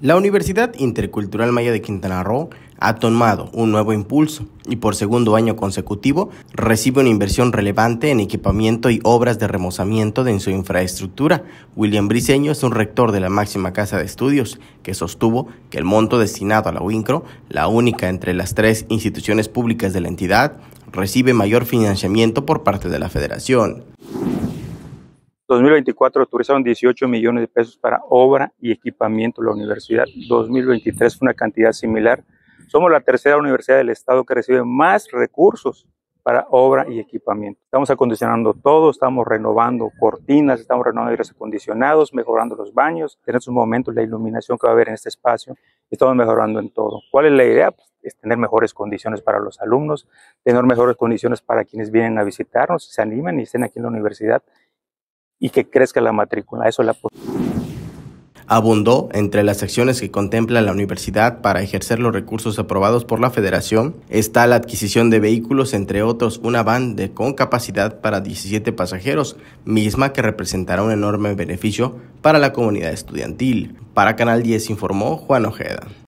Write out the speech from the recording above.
La Universidad Intercultural Maya de Quintana Roo ha tomado un nuevo impulso y por segundo año consecutivo recibe una inversión relevante en equipamiento y obras de remozamiento de su infraestructura. William Briceño es un rector de la máxima casa de estudios que sostuvo que el monto destinado a la UINCRO, la única entre las tres instituciones públicas de la entidad, recibe mayor financiamiento por parte de la federación. 2024 autorizaron 18 millones de pesos para obra y equipamiento la universidad. 2023 fue una cantidad similar. Somos la tercera universidad del estado que recibe más recursos para obra y equipamiento. Estamos acondicionando todo, estamos renovando cortinas, estamos renovando aires acondicionados, mejorando los baños, en estos momentos la iluminación que va a haber en este espacio, estamos mejorando en todo. ¿Cuál es la idea? Pues, es tener mejores condiciones para los alumnos, tener mejores condiciones para quienes vienen a visitarnos, se animen y estén aquí en la universidad y que crezca la matrícula. Eso la Abundó entre las acciones que contempla la universidad para ejercer los recursos aprobados por la federación está la adquisición de vehículos, entre otros una van de, con capacidad para 17 pasajeros, misma que representará un enorme beneficio para la comunidad estudiantil. Para Canal 10 informó Juan Ojeda.